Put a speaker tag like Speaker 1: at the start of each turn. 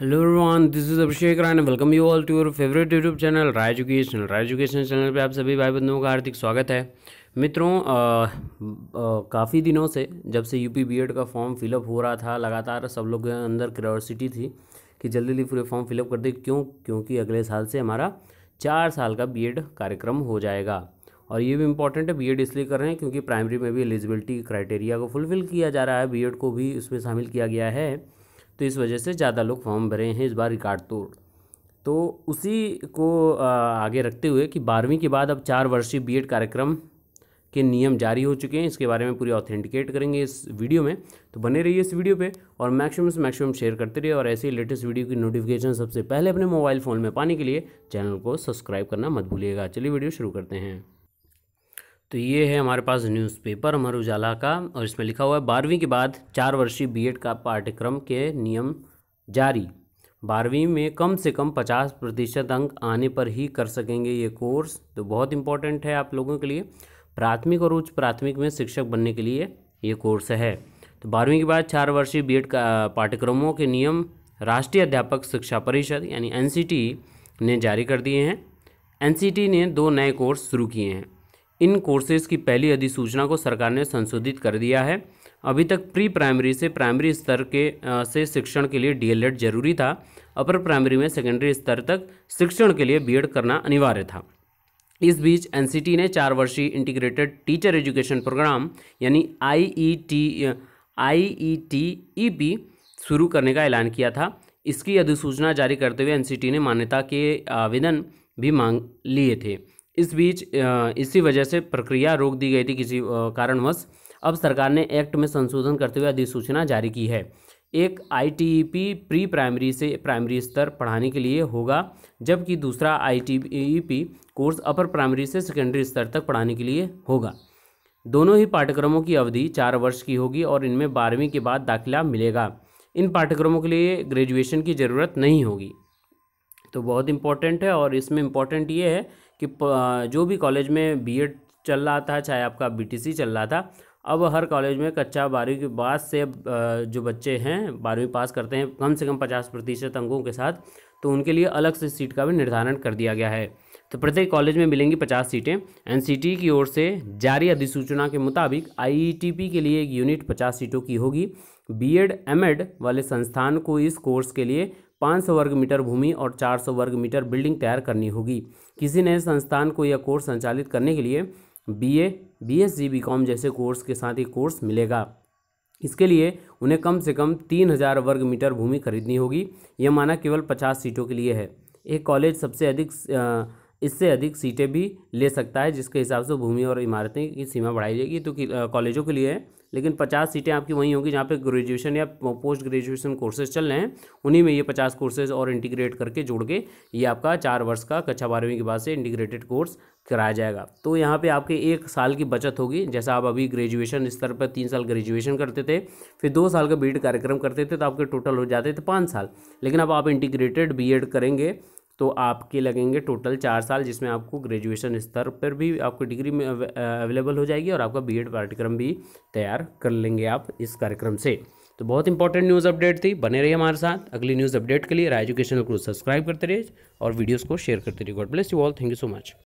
Speaker 1: hello everyone this is Abhishek Rai welcome you all to your favourite YouTube channel Rai education Rai education channel पे आप सभी भाई बंधुओं का हार्दिक स्वागत है मित्रों काफ़ी दिनों से जब से यूपी बीएड का फॉर्म फिलअप हो रहा था लगातार सब लोग के अंदर क्रियोसिटी थी कि जल्दी जल्दी पूरे फॉर्म फिलअप कर दे क्यों क्योंकि अगले साल से हमारा चार साल का बी कार्यक्रम हो जाएगा और ये भी इंपॉर्टेंट है बी इसलिए कर रहे हैं क्योंकि प्राइमरी में भी एलिजिबिलिटी क्राइटेरिया को फुलफिल किया जा रहा है बी को भी इसमें शामिल किया गया है तो इस वजह से ज़्यादा लोग फॉर्म भरे हैं इस बार रिकॉर्ड तोड़ तो उसी को आगे रखते हुए कि बारहवीं के बाद अब चार वर्षीय बीएड कार्यक्रम के नियम जारी हो चुके हैं इसके बारे में पूरी ऑथेंटिकेट करेंगे इस वीडियो में तो बने रहिए इस वीडियो पे और मैक्सिमम से मैक्सिमम शेयर करते रहिए और ऐसे ही लेटेस्ट वीडियो की नोटिफिकेशन सबसे पहले अपने मोबाइल फ़ोन में पाने के लिए चैनल को सब्सक्राइब करना मत भूलिएगा चलिए वीडियो शुरू करते हैं तो ये है हमारे पास न्यूज़पेपर अमर उजाला का और इसमें लिखा हुआ है बारहवीं के बाद चार वर्षीय बीएड का पाठ्यक्रम के नियम जारी बारहवीं में कम से कम पचास प्रतिशत अंक आने पर ही कर सकेंगे ये कोर्स तो बहुत इंपॉर्टेंट है आप लोगों के लिए प्राथमिक और उच्च प्राथमिक में शिक्षक बनने के लिए ये कोर्स है तो बारहवीं के बाद चार वर्षीय बी का पाठ्यक्रमों के नियम राष्ट्रीय अध्यापक शिक्षा परिषद यानी एन ने जारी कर दिए हैं एन ने दो नए कोर्स शुरू किए हैं इन कोर्सेज की पहली अधिसूचना को सरकार ने संशोधित कर दिया है अभी तक प्री प्राइमरी से प्राइमरी स्तर के आ, से शिक्षण के लिए डीएलएड जरूरी था अपर प्राइमरी में सेकेंडरी स्तर तक शिक्षण के लिए बीएड करना अनिवार्य था इस बीच एनसीटी ने चार वर्षीय इंटीग्रेटेड टीचर एजुकेशन प्रोग्राम यानी IET IETEP e e e शुरू करने का ऐलान किया था इसकी अधिसूचना जारी करते हुए एनसीटी ने मान्यता के आवेदन भी मांग लिए थे इस बीच इसी वजह से प्रक्रिया रोक दी गई थी किसी कारणवश अब सरकार ने एक्ट में संशोधन करते हुए अधिसूचना जारी की है एक आईटीईपी प्री प्राइमरी से प्राइमरी स्तर पढ़ाने के लिए होगा जबकि दूसरा आईटीईपी कोर्स अपर प्राइमरी से सेकेंडरी स्तर तक पढ़ाने के लिए होगा दोनों ही पाठ्यक्रमों की अवधि चार वर्ष की होगी और इनमें बारहवीं के बाद दाखिला मिलेगा इन पाठ्यक्रमों के लिए ग्रेजुएशन की ज़रूरत नहीं होगी तो बहुत इम्पॉर्टेंट है और इसमें इम्पॉर्टेंट ये है कि जो भी कॉलेज में बीएड चल रहा था चाहे आपका बीटीसी चल रहा था अब हर कॉलेज में कक्षा बारहवीं के बाद से जो बच्चे हैं बारहवीं पास करते हैं कम से कम पचास प्रतिशत अंकों के साथ तो उनके लिए अलग से सीट का भी निर्धारण कर दिया गया है तो प्रत्येक कॉलेज में मिलेंगी पचास सीटें एनसीटी की ओर से जारी अधिसूचना के मुताबिक आईईटीपी e के लिए एक यूनिट पचास सीटों की होगी बीएड एमएड e e वाले संस्थान को इस कोर्स के लिए 500 वर्ग मीटर भूमि और 400 वर्ग मीटर बिल्डिंग तैयार करनी होगी किसी नए संस्थान को यह कोर्स संचालित करने के लिए B A B S G B com जैसे कोर्स के साथ ही कोर्स मिलेगा इसके लिए उन्हें कम से कम तीन हज़ार वर्ग मीटर भूमि खरीदनी होगी यह माना केवल पचास सीटों के लिए है एक कॉलेज सबसे अधिक इससे अधिक सीटें भी ले सकता है जिसके हिसाब से भूमि और इमारतें की सीमा बढ़ाई जाएगी तो कॉलेजों के लिए है लेकिन पचास सीटें आपकी वहीं होंगी जहाँ पे ग्रेजुएशन या पोस्ट ग्रेजुएशन कोर्सेज चल रहे हैं उन्हीं में ये पचास कोर्सेज और इंटीग्रेट करके जोड़ के ये आपका चार वर्ष का कक्षा बारहवीं के बाद से इंटीग्रेटेड कोर्स कराया जाएगा तो यहाँ पे आपके एक साल की बचत होगी जैसा आप अभी ग्रेजुएशन स्तर पर तीन साल ग्रेजुएशन करते थे फिर दो साल का बी कार्यक्रम करते थे तो आपके टोटल हो जाते थे पाँच साल लेकिन अब आप इंटीग्रेटेड बी करेंगे तो आपके लगेंगे टोटल चार साल जिसमें आपको ग्रेजुएशन स्तर पर भी आपको डिग्री में अवेलेबल हो जाएगी और आपका बीएड पाठ्यक्रम भी तैयार कर लेंगे आप इस कार्यक्रम से तो बहुत इंपॉर्टेंट न्यूज़ अपडेट थी बने रहिए हमारे साथ अगली न्यूज़ अपडेट के लिए राय एजुकेशनल को सब्सक्राइब करते रहिए और वीडियोज़ को शेयर करते रहिए God bless you all thank you so much